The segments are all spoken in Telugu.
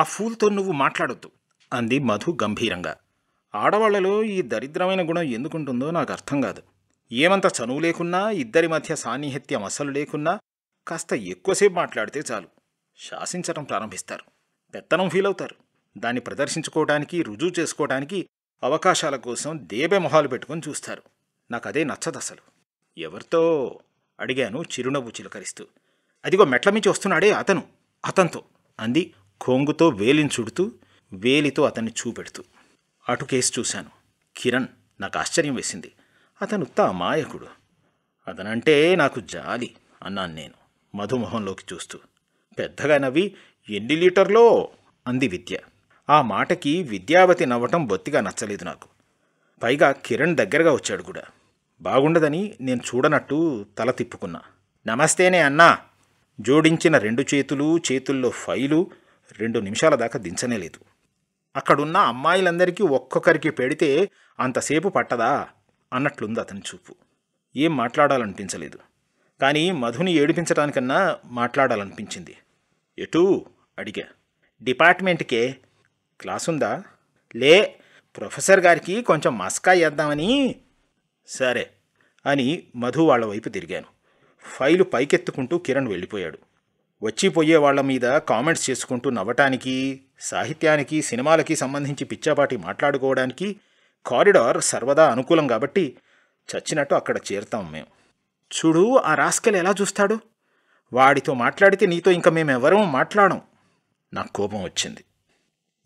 ఆ ఫూల్తో నువ్వు మాట్లాడొద్దు అంది మధు గంభీరంగా ఆడవాళ్లలో ఈ దరిద్రమైన గుణం ఎందుకుంటుందో నాకు అర్థం కాదు ఏమంత చనువు లేకున్నా ఇద్దరి మధ్య సాన్నిహిత్యం అసలు లేకున్నా కాస్త ఎక్కువసేపు మాట్లాడితే చాలు శాసించటం ప్రారంభిస్తారు పెత్తనం ఫీల్ అవుతారు దాన్ని ప్రదర్శించుకోవడానికి రుజువు చేసుకోవడానికి అవకాశాల కోసం దేబె మొహాలు పెట్టుకొని చూస్తారు నాకు అదే నచ్చదు అసలు ఎవరితో అడిగాను చిరునవ్వు చిలకరిస్తూ అదిగో మెట్ల మించి వస్తున్నాడే అతను అతనితో అంది కొంగుతో వేలిని చుడుతూ వేలితో అతన్ని చూపెడుతూ అటు కేసు చూశాను కిరణ్ నాకు ఆశ్చర్యం వేసింది అతను తమాయకుడు అతనంటే నాకు జాలి అన్నాను నేను మధుమోహంలోకి చూస్తూ పెద్దగా నవ్వి ఎన్ని లీటర్లో అంది విద్య ఆ మాటకి విద్యావతి నవ్వటం బొత్తిగా నచ్చలేదు నాకు పైగా కిరణ్ దగ్గరగా వచ్చాడు కూడా బాగుండదని నేను చూడనట్టు తల తిప్పుకున్నా నమస్తేనే అన్నా జోడించిన రెండు చేతులు చేతుల్లో ఫైలు రెండు నిమిషాల దాకా దించనేలేదు అక్కడున్న అమ్మాయిలందరికీ ఒక్కొక్కరికి పెడితే అంతసేపు పట్టదా అన్నట్లుంది అతని చూపు ఏం మాట్లాడాలనిపించలేదు కానీ మధుని ఏడిపించడానికన్నా మాట్లాడాలనిపించింది ఎటు అడిగా డిపార్ట్మెంట్కే క్లాసుందా లే ప్రొఫెసర్ గారికి కొంచెం మస్కా వేద్దామని సరే అని మధు వాళ్ళ వైపు తిరిగాను ఫైలు పైకెత్తుకుంటూ కిరణ్ వెళ్ళిపోయాడు వచ్చిపోయేవాళ్ల మీద కామెంట్స్ చేసుకుంటూ నవ్వటానికి సాహిత్యానికి సినిమాలకి సంబంధించి పిచ్చాపాటి మాట్లాడుకోవడానికి కారిడార్ సర్వదా అనుకూలం కాబట్టి చచ్చినట్టు అక్కడ చేరుతాం మేము చూడు ఆ రాస్కెల్ ఎలా చూస్తాడు వాడితో మాట్లాడితే నీతో ఇంకా మేమెవరూ మాట్లాడం నాకు కోపం వచ్చింది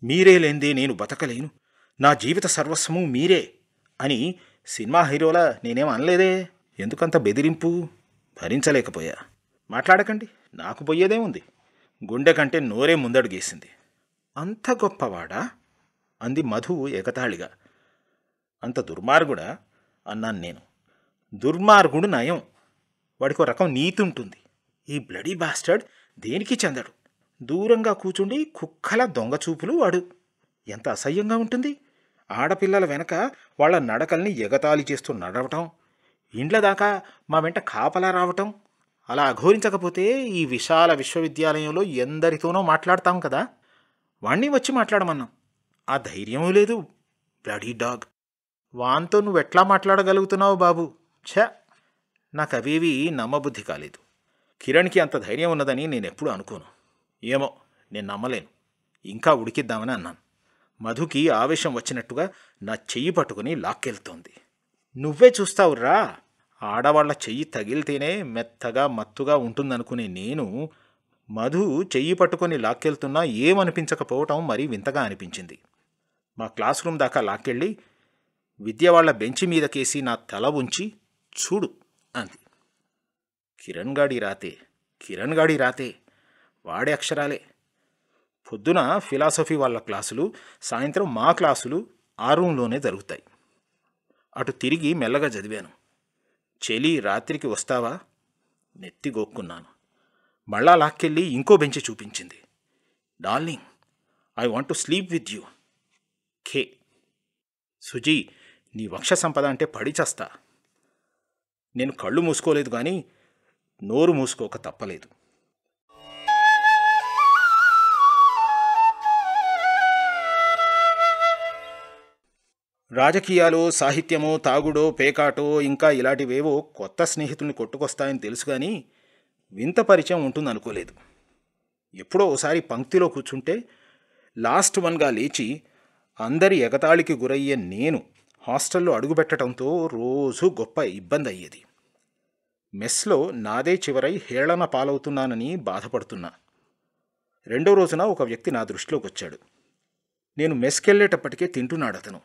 మీరే లేందే నేను బతకలేను నా జీవిత సర్వస్వము మీరే అని సినిమా హీరోలా నేనేం అనలేదే ఎందుకంత బెదిరింపు భరించలేకపోయా మాట్లాడకండి నాకు ఉంది గుండె కంటే నోరే ముందడుగేసింది అంత గొప్పవాడా అంది మధువు ఎగతాళిగా అంత దుర్మార్గుడా అన్నాను నేను దుర్మార్గుడు నయం వాడికి ఒక రకం నీతి ఉంటుంది ఈ బ్లడీ బాస్టర్డ్ దేనికి చెందడు దూరంగా కూచుండి కుక్కల దొంగ చూపులు వాడు ఎంత అసహ్యంగా ఉంటుంది ఆడపిల్లల వెనక వాళ్ళ నడకల్ని ఎగతాళి చేస్తూ నడవటం ఇండ్ల దాకా మా వెంట కాపలా రావటం అలా అఘోరించకపోతే ఈ విశాల విశ్వవిద్యాలయంలో ఎందరితోనో మాట్లాడతాం కదా వాణ్ణి వచ్చి మాట్లాడమన్నాం ఆ ధైర్యం లేదు బ్లడీ డాగ్ వాంతో ఎట్లా మాట్లాడగలుగుతున్నావు బాబు ఛ నాకు అవేవి నమ్మబుద్ధి కాలేదు కిరణ్కి అంత ధైర్యం ఉన్నదని నేను ఎప్పుడు అనుకోను ఏమో నేను నమ్మలేను ఇంకా ఉడికిద్దామని అన్నాను మధుకి ఆవేశం వచ్చినట్టుగా నా చెయ్యి పట్టుకుని లాక్కెళ్తోంది నువ్వే చూస్తావురా ఆడవాళ్ల చెయ్యి తగిలితేనే మెత్తగా మత్తుగా ఉంటుందనుకునే నేను మధు చెయ్యి పట్టుకొని లాక్కెళ్తున్నా ఏమనిపించకపోవటం మరీ వింతగా అనిపించింది మా క్లాస్ రూమ్ దాకా లాక్కెళ్ళి విద్య వాళ్ల బెంచి మీదకేసి నా తల ఉంచి చూడు అంది కిరణ్ గాడి రాతే కిరణ్ గాడి రాతే వాడే అక్షరాలే పొద్దున ఫిలాసఫీ వాళ్ళ క్లాసులు సాయంత్రం మా క్లాసులు ఆ రూమ్లోనే జరుగుతాయి అటు తిరిగి మెల్లగా చదివాను చెలి రాత్రికి వస్తావా నెత్తి గోక్కున్నాను మళ్ళా లాక్కెళ్ళి ఇంకో బెంచి చూపించింది darling I want to sleep with you ఖే సుజీ నీ వక్ష సంపద అంటే చేస్తా నేను కళ్ళు మూసుకోలేదు కానీ నోరు మూసుకోక తప్పలేదు రాజకీయాలు సాహిత్యము తాగుడో పేకాటో ఇంకా ఇలాంటివేవో కొత్త స్నేహితుల్ని కొట్టుకొస్తాయని తెలుసు కానీ వింత పరిచయం ఉంటుందనుకోలేదు ఎప్పుడో ఒకసారి పంక్తిలో కూర్చుంటే లాస్ట్ వన్గా లేచి అందరి ఎగతాళికి గురయ్యే నేను హాస్టల్లో అడుగుపెట్టడంతో రోజు గొప్ప ఇబ్బంది అయ్యేది మెస్లో నాదే చివరై హేళన పాలవుతున్నానని బాధపడుతున్నా రెండో రోజున ఒక వ్యక్తి నా దృష్టిలోకి వచ్చాడు నేను మెస్కెళ్ళేటప్పటికే తింటున్నాడు అతను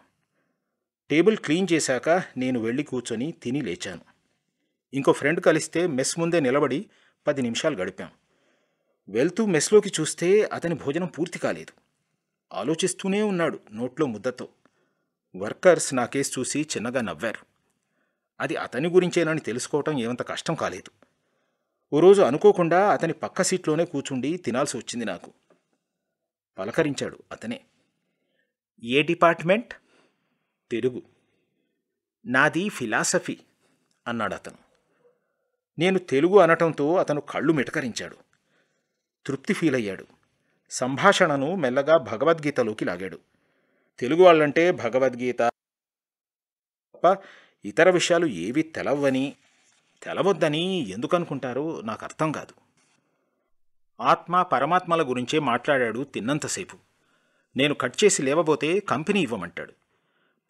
టేబుల్ క్లీన్ చేశాక నేను వెళ్ళి కూర్చొని తిని లేచాను ఇంకో ఫ్రెండ్ కలిస్తే మెస్ ముందే నిలబడి పది నిమిషాలు గడిపాం వెళ్తూ మెస్లోకి చూస్తే అతని భోజనం పూర్తి కాలేదు ఆలోచిస్తూనే ఉన్నాడు నోట్లో ముద్దతో వర్కర్స్ నా కేసు చూసి చిన్నగా నవ్వారు అది అతని గురించేనని తెలుసుకోవటం ఏమంత కష్టం కాలేదు ఓ రోజు అనుకోకుండా అతని పక్క సీట్లోనే కూర్చుండి తినాల్సి వచ్చింది నాకు పలకరించాడు అతనే ఏ డిపార్ట్మెంట్ తెలుగు నాది ఫిలాసఫీ అన్నాడు అతను నేను తెలుగు అనటంతో అతను కళ్ళు మిటకరించాడు తృప్తి ఫీల్ అయ్యాడు సంభాషణను మెల్లగా భగవద్గీతలోకి లాగాడు తెలుగు వాళ్ళంటే భగవద్గీత తప్ప ఇతర విషయాలు ఏవి తెలవని తెలవద్దని ఎందుకనుకుంటారో నాకు అర్థం కాదు ఆత్మ పరమాత్మల గురించే మాట్లాడాడు తిన్నంతసేపు నేను కట్ చేసి లేవబోతే కంపెనీ ఇవ్వమంటాడు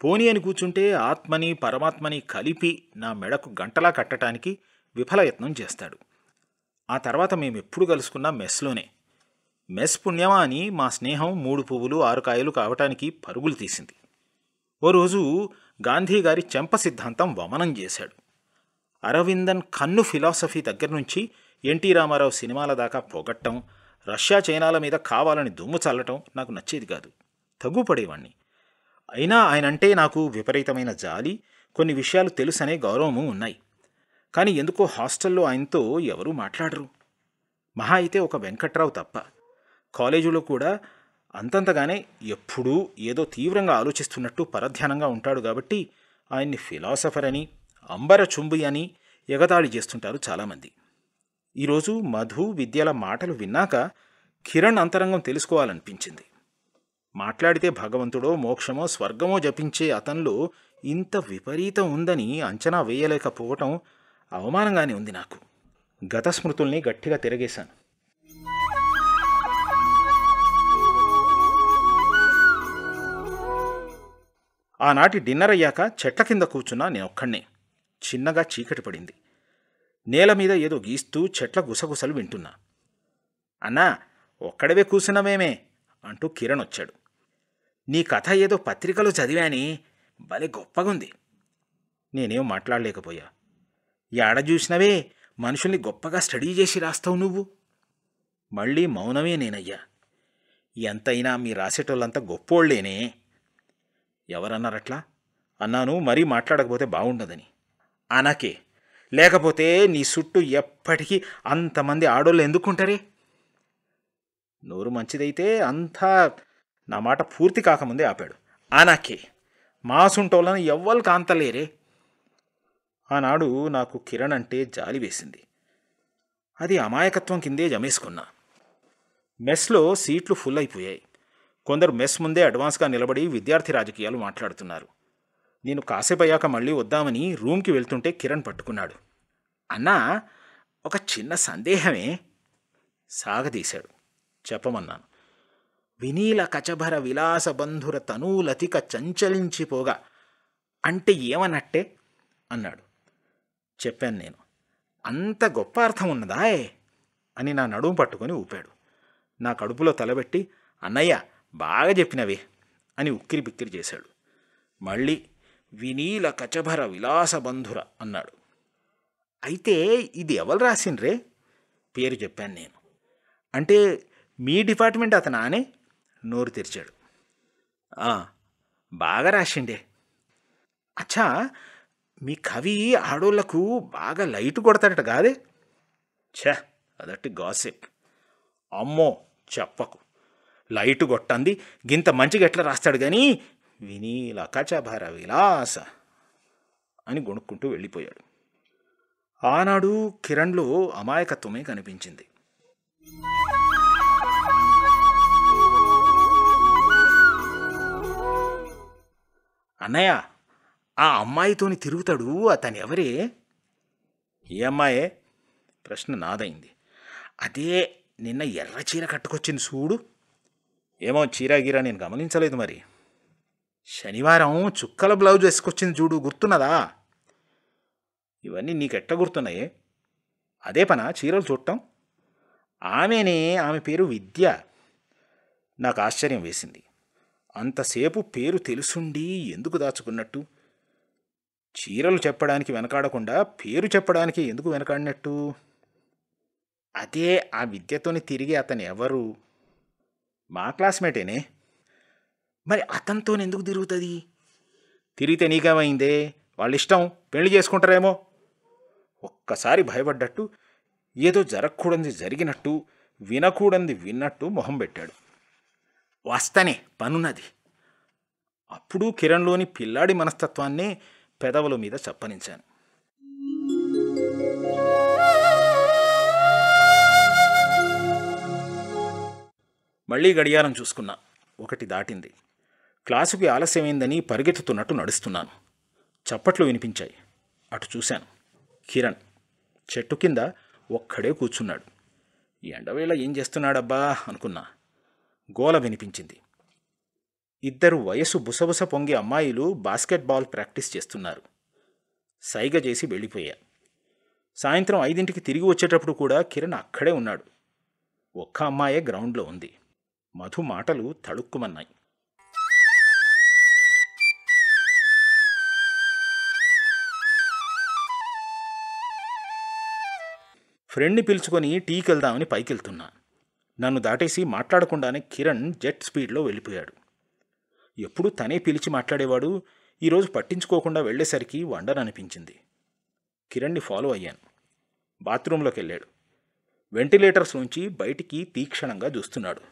పోనీ అని కూర్చుంటే ఆత్మని పరమాత్మని కలిపి నా మెడకు గంటలా కట్టడానికి విఫలయత్నం చేస్తాడు ఆ తర్వాత మేము ఎప్పుడు కలుసుకున్నా మెస్లోనే మెస్ పుణ్యమా అని మా స్నేహం మూడు పువ్వులు ఆరు కాయలు కావటానికి పరుగులు తీసింది ఓ రోజు గాంధీగారి చెంప సిద్ధాంతం వమనం చేశాడు అరవిందన్ కన్ను ఫిలాసఫీ దగ్గర నుంచి ఎన్టీ రామారావు సినిమాల దాకా పొగట్టం రష్యా చైనాల మీద కావాలని దుమ్ము చల్లటం నాకు నచ్చేది కాదు తగ్గుపడేవాణ్ణి అయినా ఆయనంటే నాకు విపరీతమైన జాలి కొన్ని విషయాలు తెలుసనే గౌరవము ఉన్నాయి కానీ ఎందుకో హాస్టల్లో ఆయనతో ఎవరూ మాట్లాడరు మహా అయితే ఒక వెంకట్రావు తప్ప కాలేజీలో కూడా అంతంతగానే ఎప్పుడూ ఏదో తీవ్రంగా ఆలోచిస్తున్నట్టు పరధ్యానంగా ఉంటాడు కాబట్టి ఆయన్ని ఫిలాసఫర్ అని అంబర చుంబి అని ఎగతాళి చేస్తుంటారు చాలామంది ఈరోజు మధు విద్యల మాటలు విన్నాక కిరణ్ అంతరంగం తెలుసుకోవాలనిపించింది మాట్లాడితే భగవంతుడో మోక్షమో స్వర్గమో జపించే అతనిలో ఇంత విపరీతం ఉందని అంచనా వేయలేకపోవటం అవమానంగానే ఉంది నాకు గత స్మృతుల్ని గట్టిగా తిరగేశాను ఆనాటి డిన్నర్ అయ్యాక చెట్ల కింద కూర్చున్నా నేను చిన్నగా చీకటి పడింది నేల మీద ఏదో గీస్తూ చెట్ల గుసగుసలు వింటున్నా అన్నా ఒక్కడవే కూర్చున్నామేమే అంటూ కిరణ్ వచ్చాడు నీ కథ ఏదో పత్రికలో చదివాని భలే గొప్పగుంది నేనేం మాట్లాడలేకపోయా ఏడ చూసినవే మనుషుల్ని గొప్పగా స్టడీ చేసి రాస్తావు నువ్వు మళ్ళీ మౌనమే నేనయ్యా ఎంతైనా మీ రాసేటోళ్ళంతా గొప్పోళ్ళేనే ఎవరన్నారట్లా అన్నాను మరీ మాట్లాడకపోతే బాగుండదని అనకే లేకపోతే నీ చుట్టూ ఎప్పటికీ అంతమంది ఆడోళ్ళు ఎందుకుంటారే నోరు మంచిదైతే అంతా నా మాట పూర్తి కాకముందే ఆపాడు ఆనాకే మాసుంటోళ్ళని ఎవ్వరు కాంతలేరే ఆనాడు నాకు కిరణ్ అంటే జాలి వేసింది అది అమాయకత్వం కిందే జమేసుకున్నా మెస్లో సీట్లు ఫుల్ అయిపోయాయి కొందరు మెస్ ముందే అడ్వాన్స్గా నిలబడి విద్యార్థి రాజకీయాలు మాట్లాడుతున్నారు నేను కాసేపు అయ్యాక మళ్ళీ వద్దామని రూమ్కి వెళ్తుంటే కిరణ్ పట్టుకున్నాడు అన్నా ఒక చిన్న సందేహమే సాగదీశాడు చెప్పమన్నాను వినీల కచభర విలాసబంధుర తనూలతిక చంచలించిపోగా అంటే ఏమన్నట్టే అన్నాడు చెప్పాను నేను అంత గొప్ప అర్థం ఉన్నదాయే అని నా నడుము పట్టుకొని ఊపాడు నా కడుపులో తలబెట్టి అన్నయ్య బాగా చెప్పినవే అని ఉక్కిరి బిక్కిరి చేశాడు మళ్ళీ వినీల కచభర విలాసబంధుర అన్నాడు అయితే ఇది ఎవరు రాసిండ్రే పేరు చెప్పాను నేను అంటే మీ డిపార్ట్మెంట్ అతనా నోరు తెరిచాడు బాగా రాసిండే అచ్చా మీ కవి ఆడోళ్లకు బాగా లైట్ కొడతాడట కాదే ఛ అదట్టి గాసిప్ అమ్మో చెప్పకు లైట్ కొట్టంది గింత మంచిగా ఎట్లా రాస్తాడు కానీ వినీల కచభర విలాస అని గొనుక్కుంటూ వెళ్ళిపోయాడు ఆనాడు కిరణ్లో అమాయకత్వమే కనిపించింది అన్నయ్య ఆ అమ్మాయితోని తిరుగుతాడు అతను ఎవరే ఏ అమ్మాయే ప్రశ్న నాదైంది అదే నిన్న ఎర్ర చీర కట్టుకొచ్చింది చూడు ఏమో చీరా గీరా నేను గమనించలేదు మరి శనివారం చుక్కల బ్లౌజ్ వేసుకొచ్చింది చూడు గుర్తున్నదా ఇవన్నీ నీకెట్ట గుర్తున్నాయే అదే పనా చీరలు చూడటం ఆమెనే ఆమె పేరు విద్య నాకు ఆశ్చర్యం వేసింది అంతసేపు పేరు తెలుసుండి ఎందుకు దాచుకున్నట్టు చీరలు చెప్పడానికి వెనకాడకుండా పేరు చెప్పడానికి ఎందుకు వెనకాడినట్టు అదే ఆ విద్యతోని తిరిగి అతను ఎవరు మా క్లాస్మేటేనే మరి అతనితోని ఎందుకు తిరుగుతుంది తిరిగితే నీకేమైందే వాళ్ళిష్టం పెళ్లి చేసుకుంటారేమో ఒక్కసారి భయపడ్డట్టు ఏదో జరగకూడంది జరిగినట్టు వినకూడంది విన్నట్టు మొహం పెట్టాడు వస్తనే పనున్నది అప్పుడు కిరణ్లోని పిల్లాడి మనస్తత్వాన్ని పెదవుల మీద చప్పనించాను మళ్ళీ గడియారం చూసుకున్నా ఒకటి దాటింది క్లాసుకి ఆలస్యమైందని పరిగెత్తుతున్నట్టు నడుస్తున్నాను చప్పట్లు వినిపించాయి అటు చూశాను కిరణ్ చెట్టు కింద ఒక్కడే కూర్చున్నాడు ఎండవేళ ఏం చేస్తున్నాడబ్బా అనుకున్నా గోల వినిపించింది ఇద్దరు వయసు బుసబుస పొంగే అమ్మాయిలు బాస్కెట్బాల్ ప్రాక్టీస్ చేస్తున్నారు సైగ చేసి వెళ్ళిపోయా సాయంత్రం ఐదింటికి తిరిగి వచ్చేటప్పుడు కూడా కిరణ్ అక్కడే ఉన్నాడు ఒక్క అమ్మాయే గ్రౌండ్లో ఉంది మధు మాటలు తడుక్కుమన్నాయి ఫ్రెండ్ని పిలుచుకొని టీకి వెళ్దామని పైకెళ్తున్నా నన్ను దాటేసి మాట్లాడకుండానే కిరణ్ జెట్ స్పీడ్లో వెళ్ళిపోయాడు ఎప్పుడూ తనే పిలిచి మాట్లాడేవాడు ఈరోజు పట్టించుకోకుండా వెళ్ళేసరికి వండర్ అనిపించింది కిరణ్ని ఫాలో అయ్యాను బాత్రూంలోకి వెళ్ళాడు వెంటిలేటర్స్ నుంచి బయటికి తీక్షణంగా చూస్తున్నాడు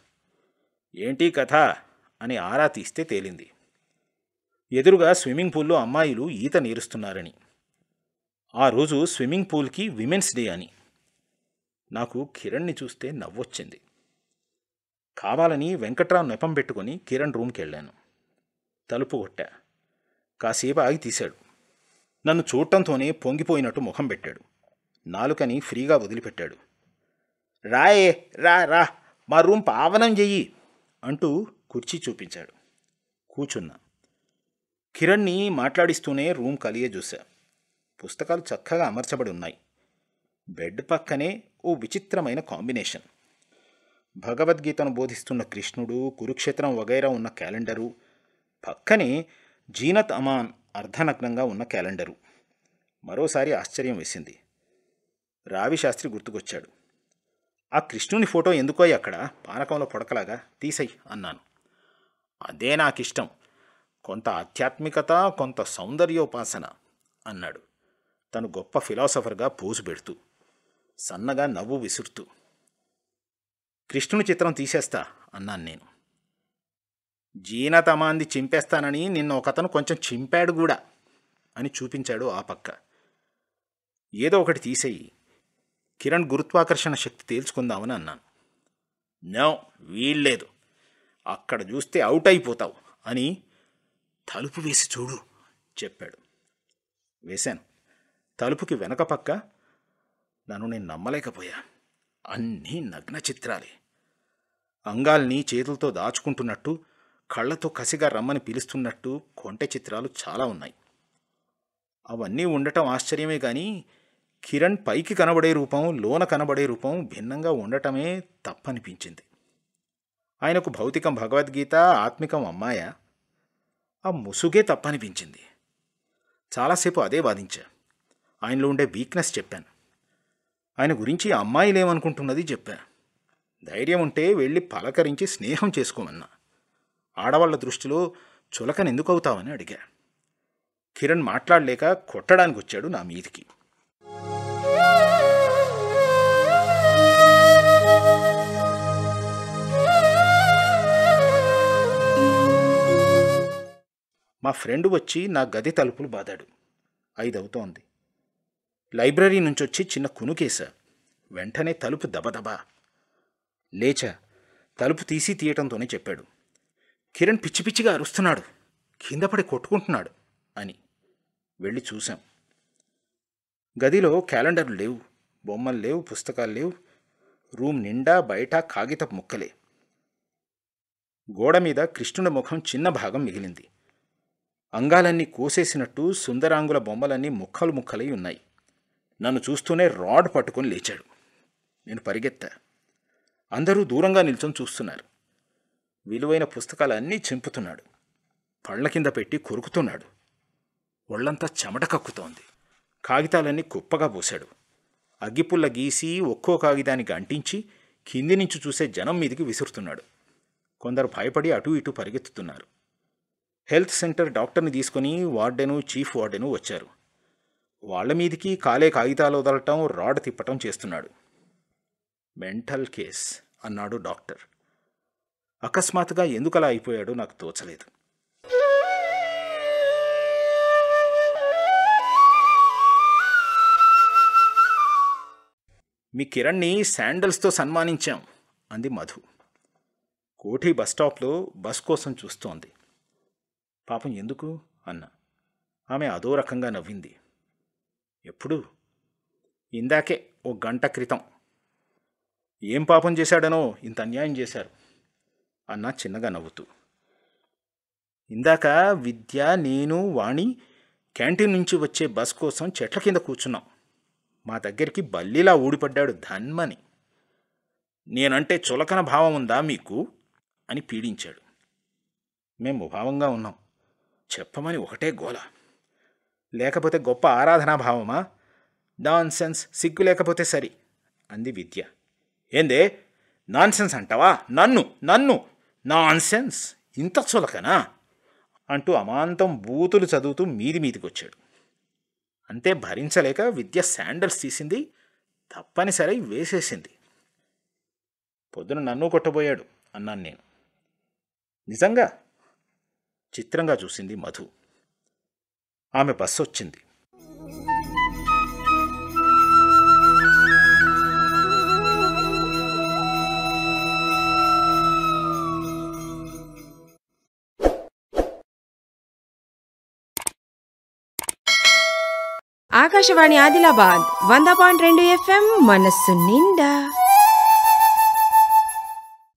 ఏంటి కథ అని ఆరా తీస్తే తేలింది ఎదురుగా స్విమ్మింగ్ పూల్లో అమ్మాయిలు ఈత నేరుస్తున్నారని ఆ రోజు స్విమ్మింగ్ పూల్కి విమెన్స్ డే అని నాకు కిరణ్ని చూస్తే నవ్వొచ్చింది కావాలని వెంకట్రావు నెపం పెట్టుకుని కిరణ్ రూమ్కి వెళ్ళాను తలుపు కొట్టా కాసేపు ఆగి తీశాడు నన్ను చూడటంతోనే పొంగిపోయినట్టు ముఖం పెట్టాడు నాలుకని ఫ్రీగా వదిలిపెట్టాడు రాయే రా రా మా రూమ్ పావనం చెయ్యి అంటూ కుర్చీ చూపించాడు కూచున్నా కిరణ్ని మాట్లాడిస్తూనే రూమ్ కలిగే చూశా పుస్తకాలు చక్కగా అమర్చబడి ఉన్నాయి బెడ్ పక్కనే ఓ విచిత్రమైన కాంబినేషన్ భగవద్గీతను బోధిస్తున్న కృష్ణుడు కురుక్షేత్రం వగైరా ఉన్న క్యాలెండరు పక్కనే జీనత్ అమాన్ అర్ధనగ్నంగా ఉన్న క్యాలెండరు మరోసారి ఆశ్చర్యం వేసింది రావిశాస్త్రి గుర్తుకొచ్చాడు ఆ కృష్ణుని ఫోటో ఎందుకో అక్కడ పానకంలో పొడకలాగా తీసై అన్నాను అదే నాకిష్టం కొంత ఆధ్యాత్మికత కొంత సౌందర్యోపాసన అన్నాడు తను గొప్ప ఫిలాసఫర్గా పోసు పెడుతూ సన్నగా నవ్వు విసురుతూ కృష్ణుని చిత్రం తీసేస్తా అన్నాను నేను జీనతమాంది చింపేస్తానని నిన్న ఒకతను కొంచెం చింపాడు కూడా అని చూపించాడు ఆ పక్క ఏదో ఒకటి తీసేయి కిరణ్ గురుత్వాకర్షణ శక్తి తేల్చుకుందామని అన్నాను నో వీల్లేదు అక్కడ చూస్తే అవుట్ అయిపోతావు అని తలుపు వేసి చూడు చెప్పాడు వేశాను తలుపుకి వెనక పక్క నన్ను నేను నమ్మలేకపోయా అన్నీ నగ్న చిత్రాలే అంగాల్ని చేతులతో దాచుకుంటున్నట్టు కళ్ళతో కసిగా రమ్మని పిలుస్తున్నట్టు కొంటె చిత్రాలు చాలా ఉన్నాయి అవన్నీ ఉండటం ఆశ్చర్యమే కానీ కిరణ్ పైకి కనబడే రూపం లోన కనబడే రూపం భిన్నంగా ఉండటమే తప్పనిపించింది ఆయనకు భౌతికం భగవద్గీత ఆత్మికం అమ్మాయ ఆ ముసుగే తప్పనిపించింది చాలాసేపు అదే వాదించా ఆయనలో ఉండే వీక్నెస్ చెప్పాను ఆయన గురించి అమ్మాయిలేమనుకుంటున్నది చెప్పా ధైర్యం ఉంటే వెళ్ళి పలకరించి స్నేహం చేసుకోమన్నా ఆడవాళ్ల దృష్టిలో ఎందుకు అవుతావని అడిగా కిరణ్ మాట్లాడలేక కొట్టడానికి వచ్చాడు నా మీదికి మా ఫ్రెండ్ వచ్చి నా గది తలుపులు బాదాడు ఐదవుతోంది లైబ్రరీ నుంచొచ్చి చిన్న కునుకేశా వెంటనే తలుపు దబదబా లేచా తలుపు తీసి తీయటంతోనే చెప్పాడు కిరణ్ పిచ్చి పిచ్చిగా అరుస్తున్నాడు కిందపడి కొట్టుకుంటున్నాడు అని వెళ్ళి చూశాం గదిలో క్యాలెండర్లు లేవు బొమ్మలు లేవు పుస్తకాలు లేవు రూమ్ నిండా బయట కాగితపు ముక్కలే గోడ మీద కృష్ణుడి ముఖం చిన్న భాగం మిగిలింది అంగాలన్నీ కోసేసినట్టు సుందరాంగుల బొమ్మలన్నీ ముక్కలు ముక్కలై ఉన్నాయి నన్ను చూస్తూనే రాడ్ పట్టుకొని లేచాడు నేను పరిగెత్తా అందరూ దూరంగా నిల్చొని చూస్తున్నారు విలువైన పుస్తకాలన్నీ చింపుతున్నాడు పళ్ళ కింద పెట్టి కొరుకుతున్నాడు ఒళ్ళంతా చెమట కక్కుతోంది కాగితాలన్నీ కుప్పగా పోశాడు అగ్గిపుల్ల గీసి ఒక్కో కాగితానికి అంటించి కింది నుంచి చూసే జనం మీదికి విసురుతున్నాడు కొందరు భయపడి అటు ఇటు పరిగెత్తుతున్నారు హెల్త్ సెంటర్ డాక్టర్ని తీసుకుని వార్డెను చీఫ్ వార్డెను వచ్చారు వాళ్ల మీదికి కాలే కాగితాలు వదలటం రాడ్ తిప్పటం చేస్తున్నాడు మెంటల్ కేస్ అన్నాడు డాక్టర్ అకస్మాత్తుగా ఎందుకలా అయిపోయాడో నాకు తోచలేదు మీ కిరణ్ని శాండల్స్తో సన్మానించాం అంది మధు కోఠి బస్టాప్లో బస్ కోసం చూస్తోంది పాపం ఎందుకు అన్న ఆమె అదో రకంగా నవ్వింది ఎప్పుడు ఇందాకే ఓ గంట క్రితం ఏం పాపం చేశాడనో ఇంత అన్యాయం చేశారు అన్న చిన్నగా నవ్వుతూ ఇందాక విద్య నేను వాణి క్యాంటీన్ నుంచి వచ్చే బస్ కోసం చెట్ల కింద కూర్చున్నాం మా దగ్గరికి బల్లిలా ఊడిపడ్డాడు ధన్మని నేనంటే చులకన భావం ఉందా మీకు అని పీడించాడు మేము భావంగా ఉన్నాం చెప్పమని ఒకటే గోలా లేకపోతే గొప్ప ఆరాధనాభావమా నాన్ సెన్స్ సిగ్గు లేకపోతే సరి అంది విద్య ఏందే నాన్ సెన్స్ అంటావా నన్ను నన్ను నాన్ సెన్స్ ఇంత చులకనా అంటూ అమాంతం బూతులు చదువుతూ మీది మీదికొచ్చాడు అంతే భరించలేక విద్య శాండల్స్ తీసింది తప్పనిసరి వేసేసింది పొద్దున నన్ను కొట్టబోయాడు అన్నాను నేను నిజంగా చిత్రంగా చూసింది మధు ఆమె బస్సు వచ్చింది ఆకాశవాణి ఆదిలాబాద్ వంద పాయింట్ రెండు ఎఫ్ఎం మనస్సు నిండా